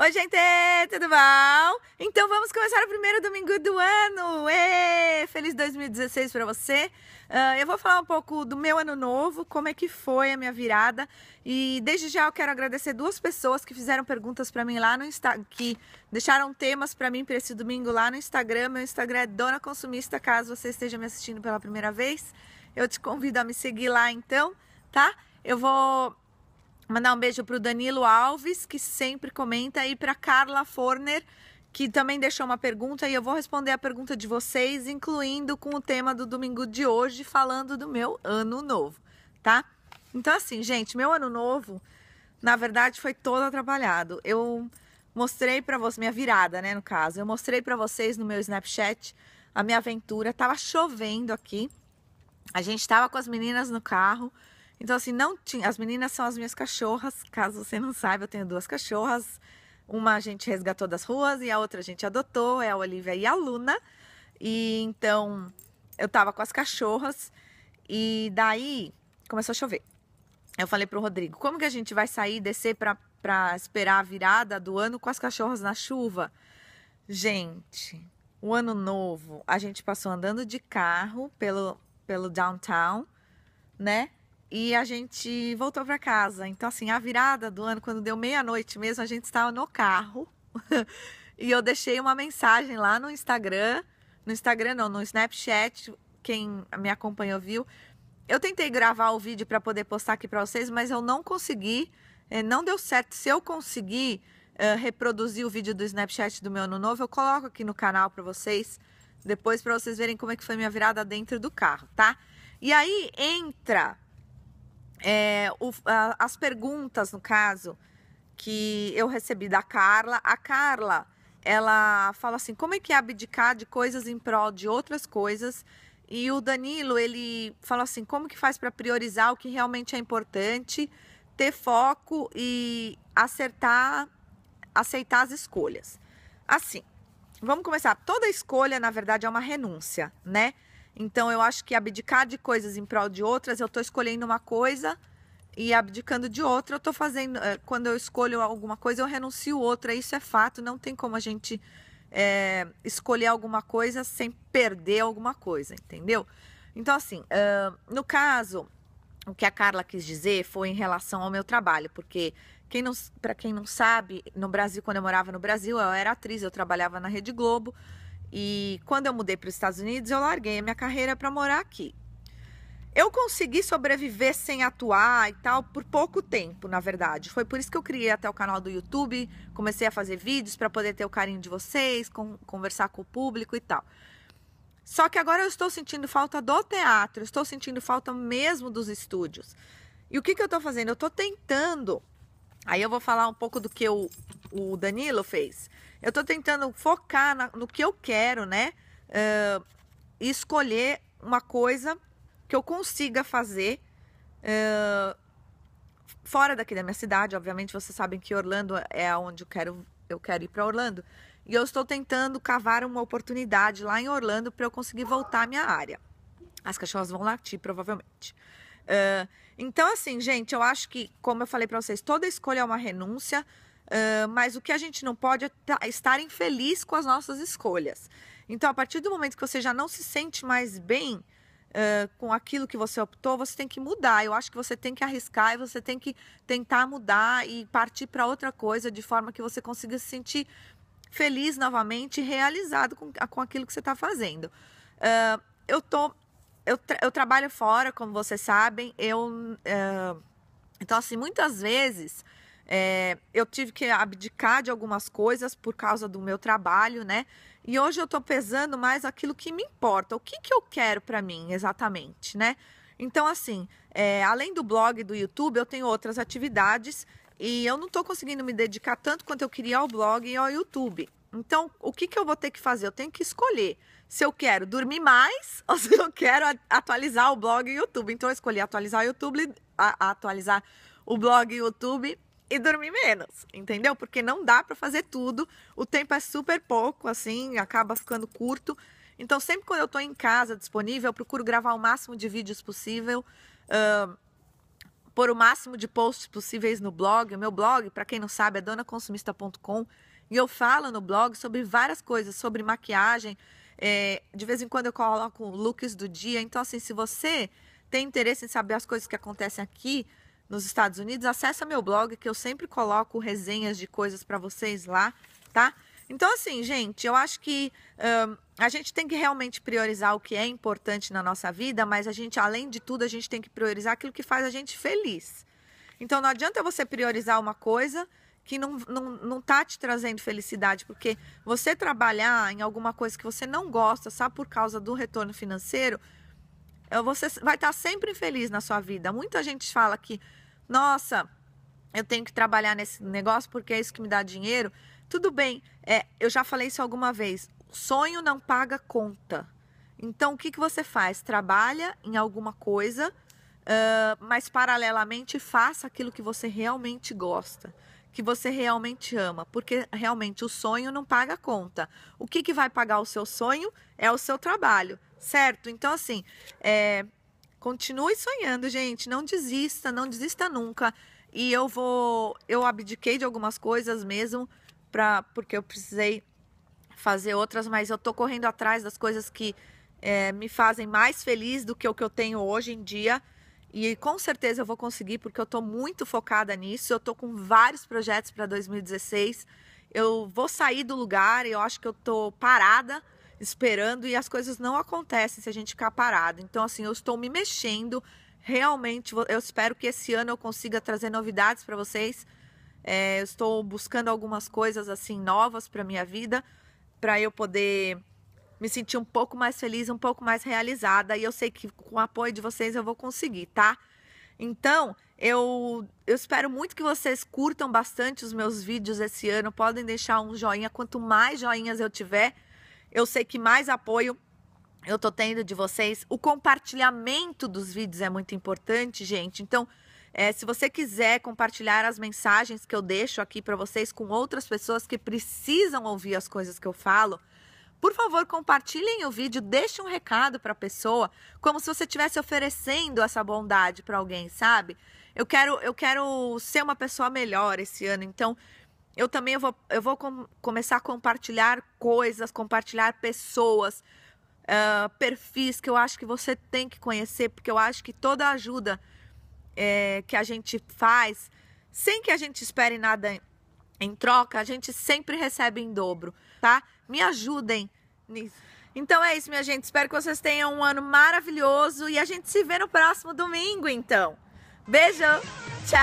Oi, gente, tudo bom? Então vamos começar o primeiro domingo do ano! Ê, feliz 2016 para você! Uh, eu vou falar um pouco do meu ano novo, como é que foi a minha virada. E desde já eu quero agradecer duas pessoas que fizeram perguntas para mim lá no Instagram, que deixaram temas para mim para esse domingo lá no Instagram. Meu Instagram é Dona Consumista, caso você esteja me assistindo pela primeira vez. Eu te convido a me seguir lá então, tá? Eu vou Mandar um beijo para o Danilo Alves, que sempre comenta, e para Carla Forner, que também deixou uma pergunta e eu vou responder a pergunta de vocês, incluindo com o tema do domingo de hoje, falando do meu ano novo, tá? Então, assim, gente, meu ano novo, na verdade, foi todo atrapalhado. Eu mostrei para vocês, minha virada, né, no caso, eu mostrei para vocês no meu Snapchat a minha aventura. Tava chovendo aqui, a gente tava com as meninas no carro então, assim, não tinha. As meninas são as minhas cachorras. Caso você não saiba, eu tenho duas cachorras. Uma a gente resgatou das ruas e a outra a gente adotou, é a Olivia e a Luna. E então eu tava com as cachorras e daí começou a chover. Eu falei pro Rodrigo: "Como que a gente vai sair descer para para esperar a virada do ano com as cachorras na chuva?" Gente, o ano novo, a gente passou andando de carro pelo pelo downtown, né? E a gente voltou para casa. Então, assim, a virada do ano, quando deu meia-noite mesmo, a gente estava no carro. e eu deixei uma mensagem lá no Instagram. No Instagram, não, no Snapchat. Quem me acompanhou viu. Eu tentei gravar o vídeo para poder postar aqui para vocês, mas eu não consegui. Eh, não deu certo. Se eu conseguir uh, reproduzir o vídeo do Snapchat do meu ano novo, eu coloco aqui no canal para vocês. Depois, para vocês verem como é que foi minha virada dentro do carro, tá? E aí entra é, o, a, as perguntas, no caso, que eu recebi da Carla. A Carla, ela fala assim: como é que é abdicar de coisas em prol de outras coisas? E o Danilo, ele fala assim: como que faz para priorizar o que realmente é importante, ter foco e acertar, aceitar as escolhas. Assim, vamos começar. Toda escolha, na verdade, é uma renúncia, né? Então eu acho que abdicar de coisas em prol de outras, eu estou escolhendo uma coisa e abdicando de outra, eu estou fazendo. Eh, quando eu escolho alguma coisa, eu renuncio outra. Isso é fato. Não tem como a gente é, escolher alguma coisa sem perder alguma coisa, entendeu? Então assim, uh, no caso, o que a Carla quis dizer foi em relação ao meu trabalho, porque quem para quem não sabe, no Brasil, quando eu morava no Brasil, eu era atriz, eu trabalhava na Rede Globo e quando eu mudei para os Estados Unidos, eu larguei a minha carreira para morar aqui. Eu consegui sobreviver sem atuar e tal por pouco tempo, na verdade. Foi por isso que eu criei até o canal do YouTube, comecei a fazer vídeos para poder ter o carinho de vocês, com, conversar com o público e tal. Só que agora eu estou sentindo falta do teatro, estou sentindo falta mesmo dos estúdios. E o que, que eu estou fazendo? Eu estou tentando Aí eu vou falar um pouco do que o, o Danilo fez. Eu estou tentando focar na, no que eu quero, né? Uh, escolher uma coisa que eu consiga fazer uh, fora daqui da minha cidade. Obviamente, vocês sabem que Orlando é onde eu quero, eu quero ir para Orlando. E eu estou tentando cavar uma oportunidade lá em Orlando para eu conseguir voltar à minha área. As cachorras vão latir, provavelmente. Uh, então, assim, gente, eu acho que, como eu falei para vocês, toda escolha é uma renúncia, uh, mas o que a gente não pode é estar infeliz com as nossas escolhas. Então, a partir do momento que você já não se sente mais bem, Uh, com aquilo que você optou, você tem que mudar. Eu acho que você tem que arriscar e você tem que tentar mudar e partir para outra coisa de forma que você consiga se sentir feliz novamente e realizado com, com aquilo que você está fazendo. Uh, eu tô eu, tra eu trabalho fora, como vocês sabem. Eu, eh, então, assim, muitas vezes é, eu tive que abdicar de algumas coisas por causa do meu trabalho, né? E hoje eu tô pesando mais aquilo que me importa, o que, que eu quero para mim exatamente, né? Então, assim, é, além do blog e do YouTube, eu tenho outras atividades e eu não tô conseguindo me dedicar tanto quanto eu queria ao blog e ao YouTube. Então, o que, que eu vou ter que fazer? Eu tenho que escolher se eu quero dormir mais ou se eu quero atualizar o blog e o YouTube. Então, eu escolhi atualizar o YouTube, a, atualizar o blog e o YouTube e dormir menos, entendeu? Porque não dá para fazer tudo. O tempo é super pouco, assim, acaba ficando curto. Então, sempre quando eu estou em casa disponível, eu procuro gravar o máximo de vídeos possível. Uh, pôr o máximo de posts possíveis no blog. O meu blog, para quem não sabe, é donaconsumista.com.br e eu falo no blog sobre várias coisas, sobre maquiagem. É, de vez em quando eu coloco looks do dia. Então, assim, se você tem interesse em saber as coisas que acontecem aqui nos Estados Unidos, acessa meu blog que eu sempre coloco resenhas de coisas para vocês lá, tá? Então, assim, gente, eu acho que um, a gente tem que realmente priorizar o que é importante na nossa vida, mas a gente, além de tudo, a gente tem que priorizar aquilo que faz a gente feliz. Então, não adianta você priorizar uma coisa que não, não, não tá te trazendo felicidade, porque você trabalhar em alguma coisa que você não gosta, só por causa do retorno financeiro, você vai estar tá sempre infeliz na sua vida. Muita gente fala que, nossa, eu tenho que trabalhar nesse negócio porque é isso que me dá dinheiro. Tudo bem, é, eu já falei isso alguma vez. Sonho não paga conta. Então, o que, que você faz? Trabalha em alguma coisa, uh, mas paralelamente faça aquilo que você realmente gosta que você realmente ama, porque realmente o sonho não paga conta. O que, que vai pagar o seu sonho é o seu trabalho, certo? Então, assim, é, continue sonhando, gente. Não desista, não desista nunca. E eu vou, eu abdiquei de algumas coisas mesmo, pra, porque eu precisei fazer outras, mas eu tô correndo atrás das coisas que é, me fazem mais feliz do que o que eu tenho hoje em dia. E com certeza eu vou conseguir, porque eu estou muito focada nisso. Eu estou com vários projetos para 2016. Eu vou sair do lugar, eu acho que eu estou parada, esperando, e as coisas não acontecem se a gente ficar parado. Então, assim, eu estou me mexendo. Realmente, eu espero que esse ano eu consiga trazer novidades para vocês. É, eu estou buscando algumas coisas assim novas para minha vida, para eu poder me sentir um pouco mais feliz, um pouco mais realizada. E eu sei que com o apoio de vocês eu vou conseguir, tá? Então, eu, eu espero muito que vocês curtam bastante os meus vídeos esse ano. Podem deixar um joinha. Quanto mais joinhas eu tiver, eu sei que mais apoio eu tô tendo de vocês. O compartilhamento dos vídeos é muito importante, gente. Então, é, se você quiser compartilhar as mensagens que eu deixo aqui para vocês com outras pessoas que precisam ouvir as coisas que eu falo, por favor, compartilhem o vídeo, deixe um recado para a pessoa, como se você estivesse oferecendo essa bondade para alguém, sabe? Eu quero, eu quero ser uma pessoa melhor esse ano, então eu também vou, eu vou com, começar a compartilhar coisas, compartilhar pessoas, uh, perfis que eu acho que você tem que conhecer, porque eu acho que toda ajuda é, que a gente faz, sem que a gente espere nada em troca, a gente sempre recebe em dobro, tá? Me ajudem nisso. Então é isso, minha gente. Espero que vocês tenham um ano maravilhoso e a gente se vê no próximo domingo, então. Beijo. Tchau.